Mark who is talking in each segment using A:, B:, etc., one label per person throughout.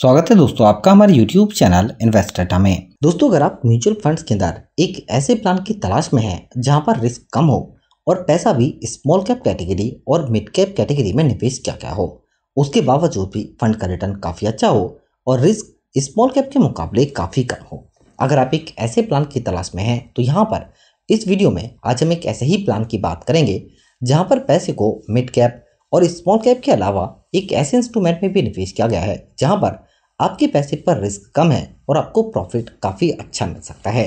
A: स्वागत है दोस्तों आपका हमारे YouTube चैनल इन्वेस्टेटा में दोस्तों अगर आप म्यूचुअल फंड्स के अंदर एक ऐसे प्लान की तलाश में हैं जहां पर रिस्क कम हो और पैसा भी स्मॉल कैप कैटेगरी और मिड कैप कैटेगरी में निवेश क्या क्या हो उसके बावजूद भी फंड का रिटर्न काफ़ी अच्छा हो और रिस्क स्मॉल कैप के मुकाबले काफ़ी कम हो अगर आप एक ऐसे प्लान की तलाश में हैं तो यहाँ पर इस वीडियो में आज हम एक ऐसे ही प्लान की बात करेंगे जहाँ पर पैसे को मिड कैप और स्मॉल कैप के अलावा एक ऐसे इंस्ट्रूमेंट में भी निवेश किया गया है जहाँ पर आपके पैसे पर रिस्क कम है और आपको प्रॉफिट काफ़ी अच्छा मिल सकता है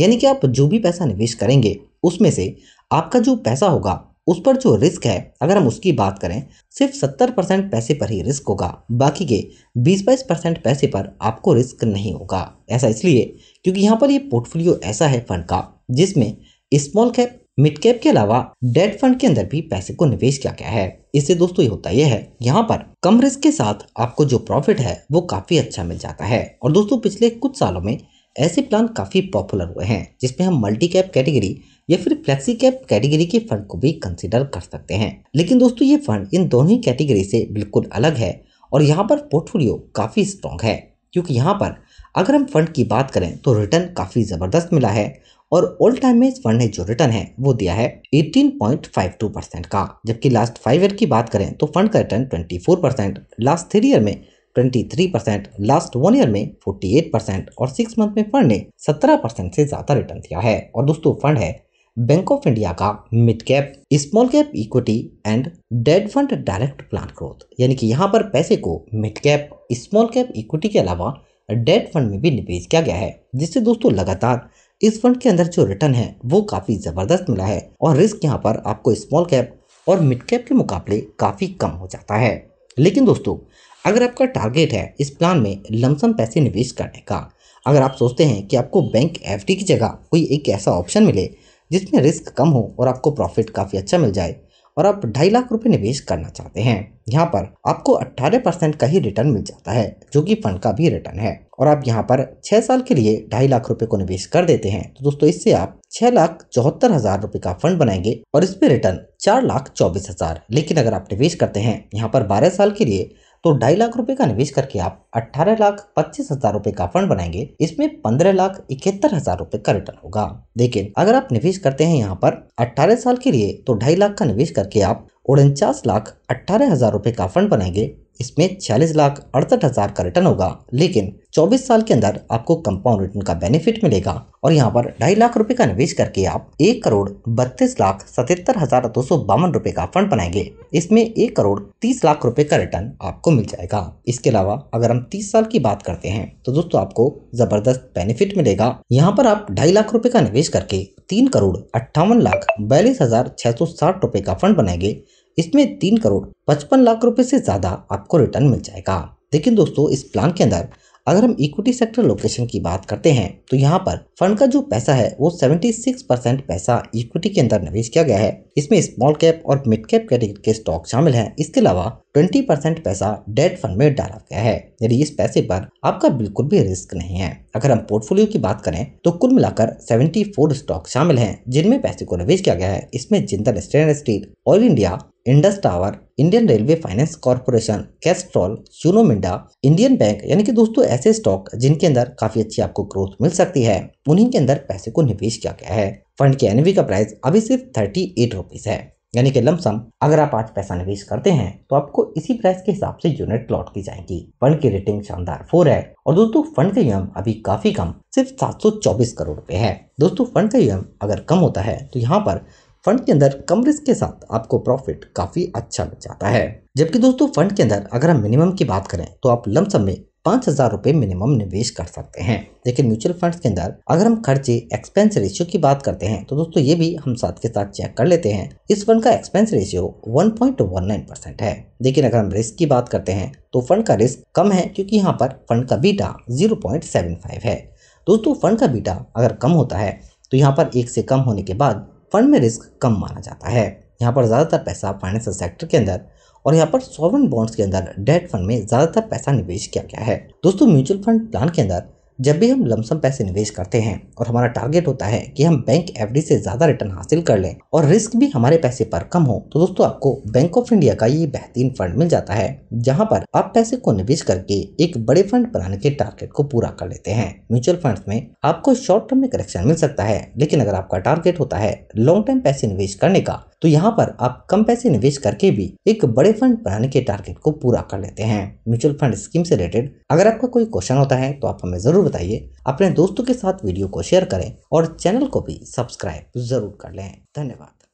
A: यानी कि आप जो भी पैसा निवेश करेंगे उसमें से आपका जो पैसा होगा उस पर जो रिस्क है अगर हम उसकी बात करें सिर्फ सत्तर परसेंट पैसे पर ही रिस्क होगा बाकी के बीस बाईस परसेंट पैसे पर आपको रिस्क नहीं होगा ऐसा इसलिए क्योंकि यहाँ पर ये पोर्टफोलियो ऐसा है फंड का जिसमें स्मॉल कैप मिड कैप के अलावा डेट फंड के अंदर भी पैसे को निवेश किया गया है इससे दोस्तों ये होता यह है यहाँ पर कम रिस्क के साथ आपको जो प्रॉफिट है वो काफी अच्छा मिल जाता है और दोस्तों पिछले कुछ सालों में ऐसे प्लान काफी पॉपुलर हुए हैं जिसमें हम मल्टी कैप कैटेगरी या फिर फ्लेक्सी कैप कैटेगरी के फंड को भी कंसिडर कर सकते हैं लेकिन दोस्तों ये फंड इन दोनों ही कैटेगरी से बिल्कुल अलग है और यहाँ पर पोर्टफोलियो काफी स्ट्रॉन्ग है क्योंकि यहाँ पर अगर हम फंड की बात करें तो रिटर्न काफ़ी ज़बरदस्त मिला है और ऑल टाइम में इस फंड ने जो रिटर्न है वो दिया है 18.52 परसेंट का जबकि लास्ट फाइव ईयर की बात करें तो फंड का return 24 percent last three year में 23 परसेंट लास्ट वन ईयर में 48 परसेंट और सिक्स मंथ में फंड ने 17 परसेंट से ज़्यादा रिटर्न दिया है और दोस्तों फंड है बैंक ऑफ इंडिया का mid cap small cap equity and debt fund direct plan growth यानी कि यहाँ पर पैसे को mid cap small cap equity के अलावा डेड फंड में भी निवेश किया गया है जिससे दोस्तों लगातार इस फंड के अंदर जो रिटर्न है वो काफ़ी ज़बरदस्त मिला है और रिस्क यहाँ पर आपको स्मॉल कैप और मिड कैप के मुकाबले काफ़ी कम हो जाता है लेकिन दोस्तों अगर आपका टारगेट है इस प्लान में लमसम पैसे निवेश करने का अगर आप सोचते हैं कि आपको बैंक एफ की जगह कोई एक ऐसा ऑप्शन मिले जिसमें रिस्क कम हो और आपको प्रॉफिट काफ़ी अच्छा मिल जाए और आप ढाई लाख रुपए निवेश करना चाहते हैं यहाँ पर आपको 18 परसेंट का ही रिटर्न मिल जाता है जो कि फंड का भी रिटर्न है और आप यहाँ पर छह साल के लिए ढाई लाख रुपए को निवेश कर देते हैं तो दोस्तों इससे आप छह लाख चौहत्तर हजार रूपए का फंड बनाएंगे और इसमें रिटर्न चार लाख चौबीस हजार लेकिन अगर आप निवेश करते हैं यहाँ पर बारह साल के लिए तो ढाई लाख रुपए का निवेश करके आप अठारह लाख पच्चीस हजार रूपए का फंड बनाएंगे इसमें पंद्रह लाख इकहत्तर हजार रूपए का रिटर्न होगा लेकिन अगर आप निवेश करते हैं यहाँ पर अट्ठारह साल के लिए तो ढाई लाख का निवेश करके आप उनचास लाख अट्ठारह हजार रूपए का फंड बनाएंगे इसमें छियालीस लाख अड़सठ हजार का रिटर्न होगा लेकिन 24 साल के अंदर आपको कंपाउंड रिटर्न का बेनिफिट मिलेगा और यहाँ पर ढाई लाख रुपए का निवेश करके आप एक करोड़ बत्तीस लाख सतहत्तर हजार दो सौ बावन रूपए का फंड बनाएंगे इसमें एक करोड़ तीस लाख रुपए का रिटर्न आपको मिल जाएगा इसके अलावा अगर हम तीस साल की बात करते हैं तो दोस्तों आपको जबरदस्त बेनिफिट मिलेगा यहाँ पर आप ढाई लाख रूपए का निवेश करके तीन करोड़ अट्ठावन लाख बयालीस हजार छह सौ साठ रूपए का फंड बनाएंगे इसमें तीन करोड़ पचपन लाख रुपए से ज्यादा आपको रिटर्न मिल जाएगा लेकिन दोस्तों इस प्लान के अंदर अगर हम इक्विटी सेक्टर लोकेशन की बात करते हैं तो यहाँ पर फंड का जो पैसा है वो 76 परसेंट पैसा इक्विटी के अंदर निवेश किया गया है इसमें स्मॉल कैप और मिड कैप कैटेगरी के स्टॉक शामिल हैं इसके अलावा ट्वेंटी परसेंट पैसा डेट फंड में डाला गया है यानी इस पैसे पर आपका बिल्कुल भी रिस्क नहीं है अगर हम पोर्टफोलियो की बात करें तो कुल मिलाकर सेवेंटी फोर स्टॉक शामिल हैं जिनमें पैसे को निवेश किया गया है इसमें Jindal stand steel oil India Indus tower Indian railway finance corporation Castrol Uno Minda Indian bank यानी कि दोस्तों ऐसे स्टॉक जिनके अंदर काफी अच्छी आपको ग्रोथ मिल सकती है उन्हीं के अंदर पैसे को निवेश किया गया है फंड के एनवी का प्राइस अभी सिर्फ थर्टी एट रुपीज है यानी कि लमसम अगर आप आज पैसा निवेश करते हैं तो आपको इसी प्राइस के हिसाब से यूनिट लौट की जाएंगी फंड की रेटिंग शानदार फोर है और दोस्तों फंड का यूएम अभी काफी कम सिर्फ 724 करोड़ रुपए है दोस्तों फंड का यूएम अगर कम होता है तो यहाँ पर फंड के अंदर कम रिस्क के साथ आपको प्रॉफिट काफी अच्छा मिल जाता है जबकि दोस्तों फंड के अंदर अगर हम मिनिमम की बात करें तो आप लमसम में पाँच हज़ार रुपये मिनिमम निवेश कर सकते हैं लेकिन म्यूचुअल फंड्स के अंदर अगर हम खर्चे एक्सपेंस रेशियो की बात करते हैं तो दोस्तों ये भी हम साथ के साथ चेक कर लेते हैं इस फंड का एक्सपेंस रेशियो 1.19 परसेंट है लेकिन अगर हम रिस्क की बात करते हैं तो फंड का रिस्क कम है क्योंकि यहाँ पर फंड का बीटा जीरो है दोस्तों फंड का बीटा अगर कम होता है तो यहाँ पर एक से कम होने के बाद फंड में रिस्क कम माना जाता है यहाँ पर ज़्यादातर पैसा फाइनेंशियल सेक्टर के अंदर और यहाँ पर सॉवरन बॉन्ड्स के अंदर डेट फंड में ज़्यादातर पैसा निवेश किया गया है दोस्तों म्यूचुअल फंड प्लान के अंदर जब भी हम लमसम पैसे निवेश करते हैं और हमारा टारगेट होता है कि हम बैंक एफडी से ज़्यादा रिटर्न हासिल कर लें और रिस्क भी हमारे पैसे पर कम हो तो दोस्तों आपको बैंक ऑफ इंडिया का ये बेहतरीन फंड मिल जाता है जहां पर आप पैसे को निवेश करके एक बड़े फंड बनाने के टारगेट को पूरा कर लेते हैं म्यूचुअल फंड में आपको शॉर्ट टर्म में करेक्शन मिल सकता है लेकिन अगर आपका टारगेट होता है लॉन्ग टर्म पैसे निवेश करने का तो यहाँ पर आप कम पैसे निवेश करके भी एक बड़े फंड बनाने के टारगेट को पूरा कर लेते हैं म्यूचुअल फंड स्कीम से रिलेटेड अगर आपका कोई क्वेश्चन होता है तो आप हमें जरूर बताइए अपने दोस्तों के साथ वीडियो को शेयर करें और चैनल को भी सब्सक्राइब जरूर कर लें धन्यवाद